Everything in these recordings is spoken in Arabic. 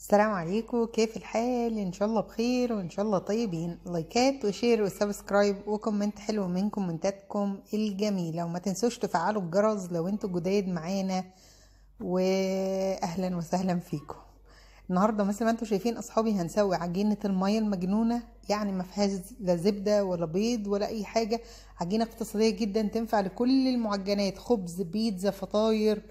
السلام عليكم كيف الحال ان شاء الله بخير وان شاء الله طيبين لايكات وشير وسبسكرايب وكومنت حلو من كومنتاتكم الجميله وما تنسوش تفعلوا الجرس لو انتوا جداد معانا واهلا وسهلا فيكم النهارده مثل ما انتوا شايفين اصحابي هنسوي عجينه الميه المجنونه يعني ما فيهاش لا زبده ولا بيض ولا اي حاجه عجينه اقتصاديه جدا تنفع لكل المعجنات خبز بيتزا فطاير آه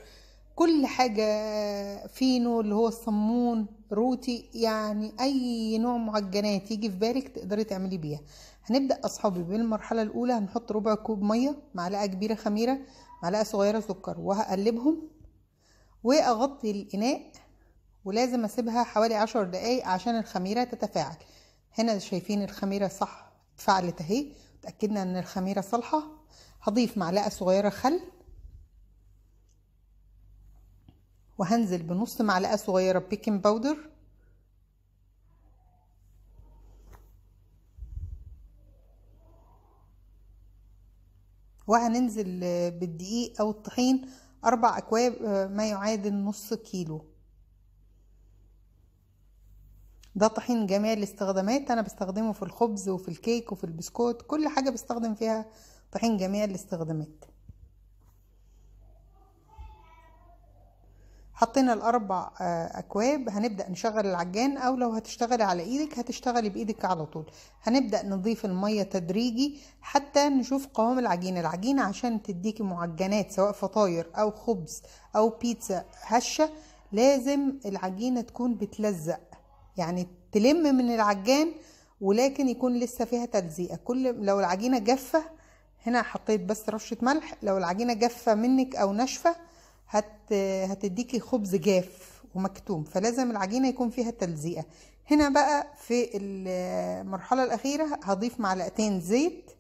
كل حاجة فينو اللي هو الصمون روتي يعني أي نوع معجنات يجي في بالك تقدري تعملي بيها هنبدأ أصحابي بالمرحلة الأولى هنحط ربع كوب مية معلقة كبيرة خميرة معلقة صغيرة سكر وهقلبهم وأغطي الإناء ولازم أسيبها حوالي عشر دقايق عشان الخميرة تتفاعل هنا شايفين الخميرة صح اتفعلت اهي اتأكدنا ان الخميرة صالحة هضيف معلقة صغيرة خل وهنزل بنص معلقة صغيرة بيكنج باودر وهننزل بالدقيق او الطحين اربع اكواب آه، ما يعادل نص كيلو ده طحين جميع الاستخدامات انا بستخدمه في الخبز وفي الكيك وفي البسكوت كل حاجة بستخدم فيها طحين جميع الاستخدامات حطينا الاربع آه، اكواب هنبدا نشغل العجان او لو هتشتغلي على ايدك هتشتغلي بايدك على طول هنبدا نضيف الميه تدريجي حتى نشوف قوام العجينه العجينه عشان تديكي معجنات سواء فطاير او خبز او بيتزا هشه لازم العجينه تكون بتلزق يعني تلم من العجان ولكن يكون لسه فيها تلزيقه كل لو العجينه جافه هنا حطيت بس رشه ملح لو العجينه جافه منك او ناشفه هت هتديكي خبز جاف ومكتوم فلازم العجينة يكون فيها تلزيقة هنا بقى في المرحلة الأخيرة هضيف معلقتين زيت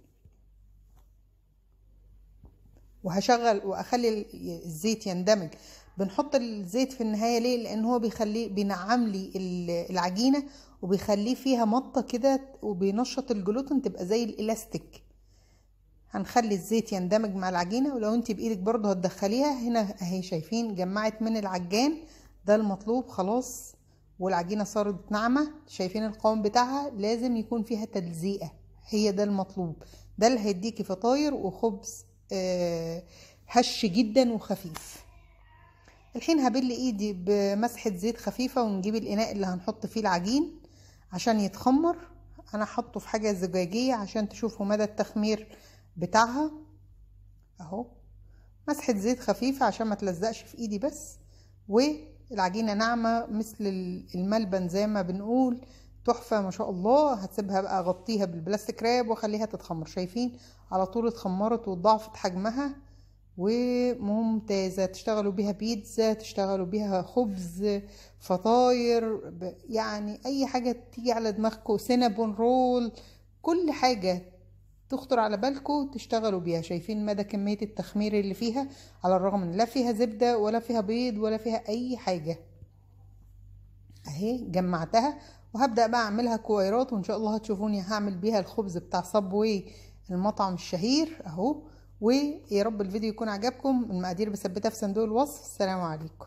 وهشغل وأخلي الزيت يندمج بنحط الزيت في النهاية ليه لأن هو بيخليه بينعم لي العجينة وبيخليه فيها مطة كده وبينشط الجلوتين تبقى زي الإلاستيك هنخلي الزيت يندمج مع العجينة ولو انت بايدك برضو هتدخليها هنا اهي شايفين جمعت من العجان ده المطلوب خلاص والعجينة صارت ناعمة شايفين القوام بتاعها لازم يكون فيها تلزيقة هي ده المطلوب ده اللي هيديكي فطاير وخبز آه، هش جدا وخفيف الحين هبل ايدي بمسحة زيت خفيفة ونجيب الاناء اللي هنحط فيه العجين عشان يتخمر انا حطه في حاجة زجاجية عشان تشوفوا مدى التخمير بتاعها اهو مسحة زيت خفيفة عشان ما تلزقش في ايدي بس والعجينة ناعمة مثل الملبن زي ما بنقول تحفة ما شاء الله هتسيبها بقى اغطيها بالبلاستيك راب واخليها تتخمر شايفين على طول اتخمرت وضعفت حجمها وممتازة تشتغلوا بيها بيتزا تشتغلوا بيها خبز فطاير يعني اي حاجة تيجي على دماغكم سينابون رول كل حاجة تخطر على بالكم تشتغلوا بيها شايفين مدى كمية التخمير اللي فيها على الرغم ان لا فيها زبدة ولا فيها بيض ولا فيها اي حاجة اهي جمعتها وهبدأ بقى اعملها كويرات وان شاء الله هتشوفوني هعمل بيها الخبز بتاع صبوي المطعم الشهير اهو ويا رب الفيديو يكون عجبكم المقادير بثبتها في صندوق الوصف السلام عليكم